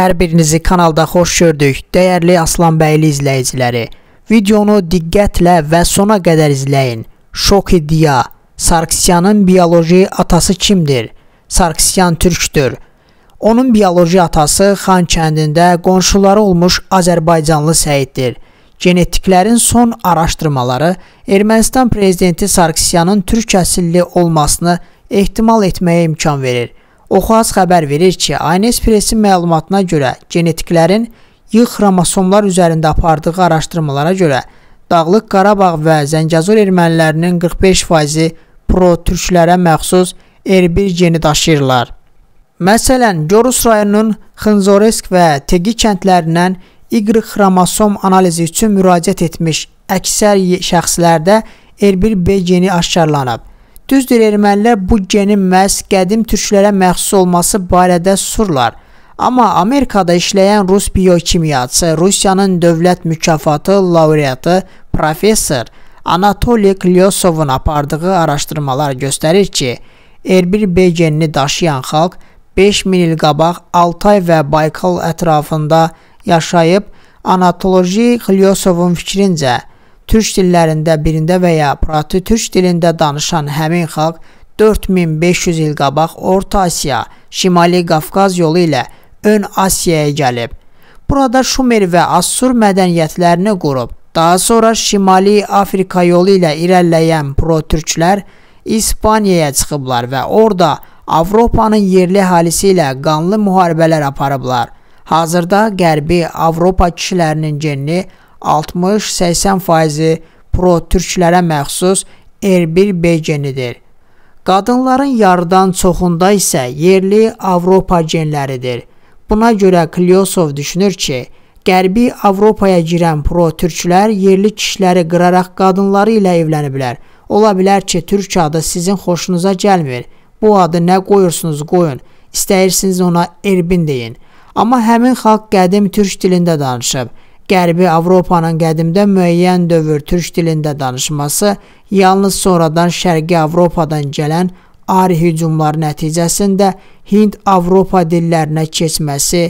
Hər birinizi kanalda xoş gördük, dəyərli Aslanbəyli izləyiciləri. Videonu diqqətlə və sona qədər izləyin. Şok iddia, Sarkisyanın bioloji atası kimdir? Sarkisyan türkdür. Onun bioloji atası Xan kəndində qonşuları olmuş Azərbaycanlı Səyiddir. Genetiklərin son araşdırmaları Ermənistan prezidenti Sarkisyanın türk əsilli olmasını ehtimal etməyə imkan verir. Oxuaz xəbər verir ki, ANS Presin məlumatına görə genetiklərin Y xromosomlar üzərində apardığı araşdırmalara görə Dağlıq Qarabağ və Zəngəzur ermənilərinin 45%-i pro-türklərə məxsus R1 geni daşıyırlar. Məsələn, Gorus rayonunun Xınzoresk və Tegi kəndlərindən Y xromosom analizi üçün müraciət etmiş əksər şəxslərdə R1B geni aşkarlanıb. Düzdür, ermənilər bu genin məhz qədim türklərə məxsus olması barədə surlar. Amma Amerikada işləyən rus biokimyaçı, Rusiyanın dövlət mükafatı laureatı professor Anatoli Klyosovun apardığı araşdırmalar göstərir ki, R1B genini daşıyan xalq 5000 il qabaq Altay və Baykal ətrafında yaşayıb. Anatoloji Klyosovun fikrincə, türk dillərində birində və ya proto-türk dilində danışan həmin xalq 4500 il qabaq Orta Asiya, Şimali Qafqaz yolu ilə Ön Asiyaya gəlib. Burada Şumer və Assur mədəniyyətlərini qurub. Daha sonra Şimali Afrika yolu ilə irəliləyən pro-türklər İspaniyaya çıxıblar və orada Avropanın yerli əhalisi ilə qanlı müharibələr aparıblar. Hazırda Qərbi Avropa kişilərinin genini 60-80 faizi pro türklərə məxsus R1 B genidir. Qadınların yarıdan çoxunda isə yerli Avropa genləridir. Buna görə Kliosov düşünür ki, Qərbi Avropaya girən pro türklər yerli kişiləri qıraraq qadınları ilə evləniblər. Ola bilər ki, türk adı sizin xoşunuza gəlmir. Bu adı nə qoyursunuz qoyun. İstəyirsiniz ona Erbin deyin. Amma həmin xalq qədim türk dilində danışıb. Qərbi Avropanın qədimdə müəyyən dövr türk dilində danışması yalnız sonradan Şərqi Avropadan gələn ari hücumlar nəticəsində Hind-Avropa dillərinə keçməsi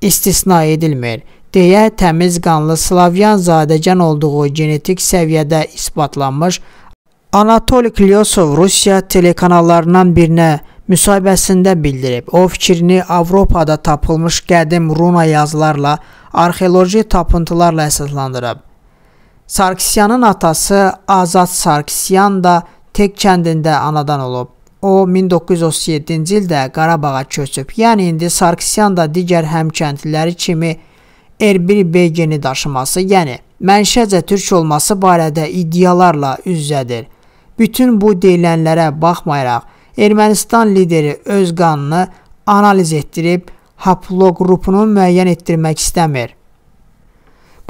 istisna edilmir deyə təmiz qanlı Slavyan zadəgan olduğu genetik səviyyədə isbatlanmış Anatoli Klyosov Rusiya telekanallarından birinə müsahibəsində bildirib. O fikrini Avropada tapılmış qədim runa yazılarla, arxeoloji tapıntılarla əsaslandırıb. Sarkisyanın atası Azad Sarkisyan da Tek kəndində anadan olub. O 1937-ci ildə Qarabağa köçüb. Yəni indi Sarkisyan da digər həmkəndliləri kimi Erbil B geni daşıması, yəni mənşəcə türk olması barədə iddialarla üz-üzədir. Bütün bu deyilənlərə baxmayaraq Ermənistan lideri öz qanını analiz etdirib haploqrupunu müəyyən etdirmək istəmir.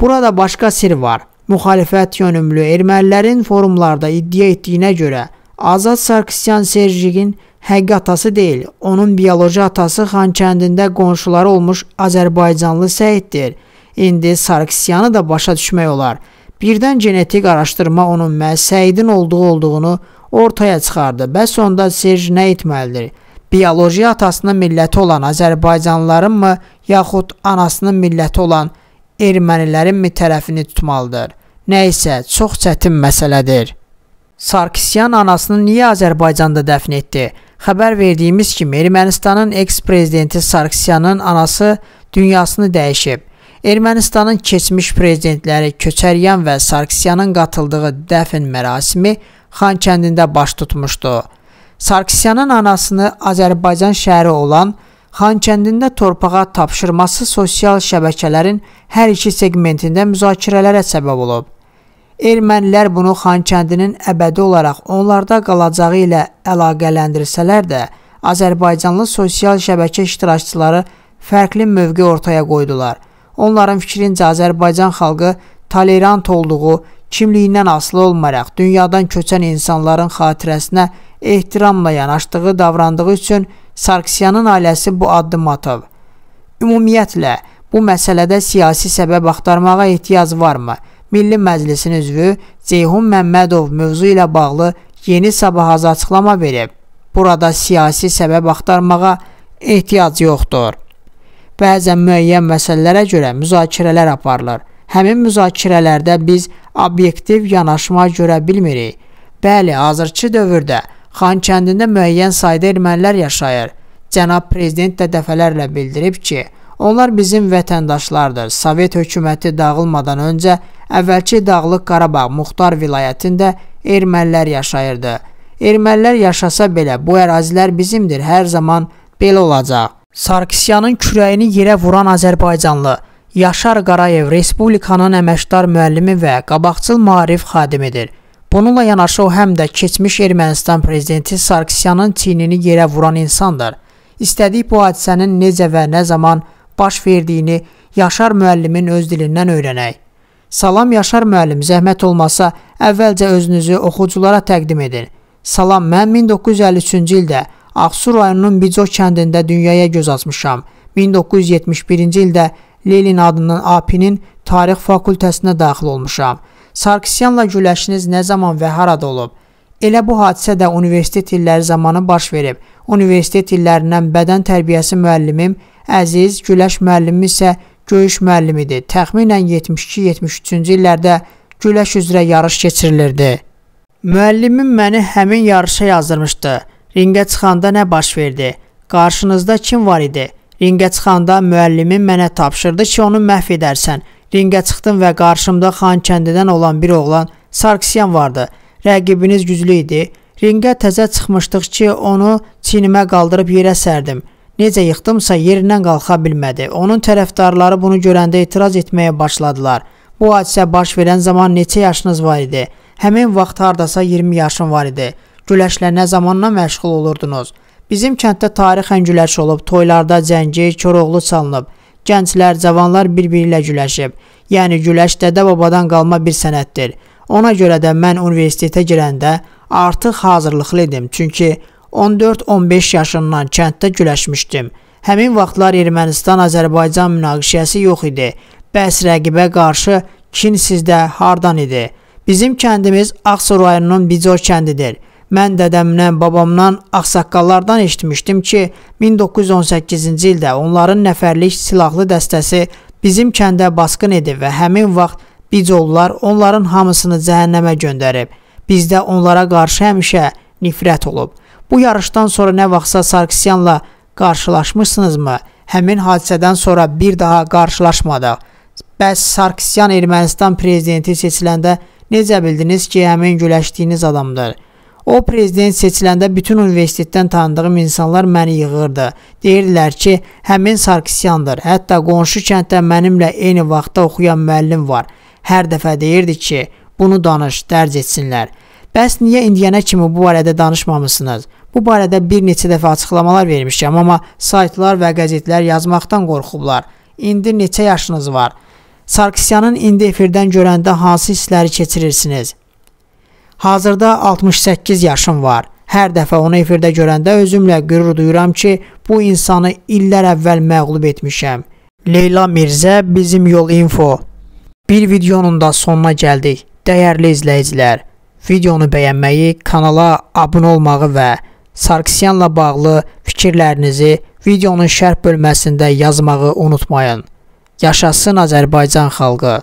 Burada başqa sir var. Müxalifət yönümlü ermənilərin forumlarda iddia etdiyinə görə Azad Sarkisyan Serjigin həqiqi atası deyil, onun bioloji atası Xankəndində qonşuları olmuş Azərbaycanlı Səyiddir. İndi Sarkisyanı da başa düşmək olar. Birdən genetik araşdırma onun məhz Səyidin olduğu olduğunu ortaya çıxardı. Bəs onda Serj nə etməlidir? Bioloji atasının milləti olan Azərbaycanlıların mı, yaxud anasının milləti olan ermənilərin mi tərəfini tutmalıdır? Nə isə çox çətin məsələdir. Sarkisyan anasını niyə Azərbaycanda dəfn etdi? Xəbər verdiyimiz kimi Ermənistanın eks-prezidenti Sarkisyanın anası dünyasını dəyişib. Ermənistanın keçmiş prezidentləri Köçəryan və Sarkisyanın qatıldığı dəfn mərasimi Xankəndində baş tutmuşdu. Sarkisyanın anasını Azərbaycan şəhəri olan Xankəndində torpağa tapşırması sosial şəbəkələrin hər iki segmentində müzakirələrə səbəb olub. Ermənilər bunu Xankəndinin əbədi olaraq onlarda qalacağı ilə əlaqələndirsələr də, Azərbaycanlı sosial şəbəkə iştirakçıları fərqli mövqe ortaya qoydular – Onların fikrincə Azərbaycan xalqı tolerant olduğu, kimliyindən asılı olmayaraq dünyadan köçən insanların xatirəsinə ehtiramla yanaşdığı davrandığı üçün Sarkisyanın ailəsi bu addım atıb. Ümumiyyətlə, bu məsələdə siyasi səbəb axtarmağa ehtiyac varmı? Milli Məclisin üzvü Ceyhun Məmmədov mövzu ilə bağlı Yeni Sabahaza açıqlama verib. Burada siyasi səbəb axtarmağa ehtiyac yoxdur bəzən müəyyən məsələlərə görə müzakirələr aparılır. Həmin müzakirələrdə biz obyektiv yanaşma görə bilmirik. Bəli, hazırki dövrdə Xankəndində müəyyən sayda ermənilər yaşayır. Cənab prezident də dəfələrlə bildirib ki, onlar bizim vətəndaşlardır. Sovet hökuməti dağılmadan öncə əvvəlki Dağlıq Qarabağ Muxtar vilayətində ermənilər yaşayırdı. Ermənilər yaşasa belə bu ərazilər bizimdir, hər zaman belə olacaq. Sarkisyanın kürəyini yerə vuran Azərbaycanlı Yaşar Qarayev Respublikanın əməkdar müəllimi və qabaqcıl maarif xadimidir. Bununla yanaşı o həm də keçmiş Ermənistan prezidenti Sarkisyanın çiynini yerə vuran insandır. İstədik bu hadisənin necə və nə zaman baş verdiyini Yaşar müəllimin öz dilindən öyrənək. Salam Yaşar müəllim, zəhmət olmasa əvvəlcə özünüzü oxuculara təqdim edin. Salam, mən 1953-cü ildə Ağsu rayonunun Bicov kəndində dünyaya göz açmışam. 1971-ci ildə Lelin adından AP-nin tarix fakültəsinə daxil olmuşam. Sarkisyanla güləşiniz nə zaman və harada olub? Elə bu hadisə də universitet illəri zamanı baş verib. Universitet illərindən bədən tərbiyəsi müəllimim Əziz, güləş müəllimim isə döyüş müəllimidir. Təxminən 72-73-cü illərdə güləş üzrə yarış keçirilirdi. Müəllimim məni həmin yarışa yazdırmışdı. Ringə çıxanda nə baş verdi? Qarşınızda kim var idi? Ringə çıxanda müəllimin mənə tapşırdı ki, onu məhv edərsən. Ringə çıxdım və qarşımda Xankəndidən olan bir oğlan Sarkisyan vardı. Rəqibiniz güclü idi. Ringə təzə çıxmışdıq ki, onu çinimə qaldırıb yerə sərdim. Necə yıxdımsa yerindən qalxa bilmədi. Onun tərəfdarları bunu görəndə etiraz etməyə başladılar. Bu hadisə baş verən zaman neçə yaşınız var idi? Həmin vaxt hardasa 20 yaşım var idi güləşlə nə zamanla məşğul olurdunuz? Bizim kənddə tarixən güləş olub, toylarda zəngi, Koroğlu çalınıb. Gənclər, cavanlar bir-biri ilə güləşib. Yəni güləş dədə-babadan qalma bir sənətdir. Ona görə də mən universitetə girəndə artıq hazırlıqlı idim, çünki 14-15 yaşından kənddə güləşmişdim. Həmin vaxtlar Ermənistan-Azərbaycan münaqişəsi yox idi. Bəs rəqibə qarşı kin sizdə hardan idi? Bizim kəndimiz Ağsu rayonunun Bicor kəndidir. Mən dədəmdən, babamdan, ağsaqqallardan eşitmişdim ki, 1918-ci ildə onların nəfərlik silahlı dəstəsi bizim kəndə basqın edib və həmin vaxt Bicollar onların hamısını cəhənnəmə göndərib. Bizdə onlara qarşı həmişə nifrət olub. Bu yarışdan sonra nə vaxtsa Sarkisyanla qarşılaşmışsınızmı? Həmin hadisədən sonra bir daha qarşılaşmadıq. Bəs Sarkisyan Ermənistan prezidenti seçiləndə necə bildiniz ki, həmin güləşdiyiniz adamdır? O prezident seçiləndə bütün universitetdən tanıdığım insanlar məni yığırdı. Deyirdilər ki, həmin Sarkisyandır. Hətta qonşu kənddə mənimlə eyni vaxtda oxuyan müəllim var. Hər dəfə deyirdi ki, bunu danış, dərc etsinlər. Bəs niyə indiyənə kimi bu barədə danışmamısınız? Bu barədə bir neçə dəfə açıqlamalar vermişəm, amma saytlar və qəzetlər yazmaqdan qorxublar. İndi neçə yaşınız var? Sarkisyanın indi efirdən görəndə hansı hissləri keçirirsiniz? Hazırda 68 yaşım var. Hər dəfə onu efirdə görəndə özümlə qürur duyuram ki, bu insanı illər əvvəl məğlub etmişəm. Leyla Mirzə bizim yol info. Bir videonun da sonuna gəldik. Dəyərli izləyicilər, videonu bəyənməyi, kanala abunə olmağı və Sarkisyanla bağlı fikirlərinizi videonun şərh bölməsində yazmağı unutmayın. Yaşasın Azərbaycan xalqı!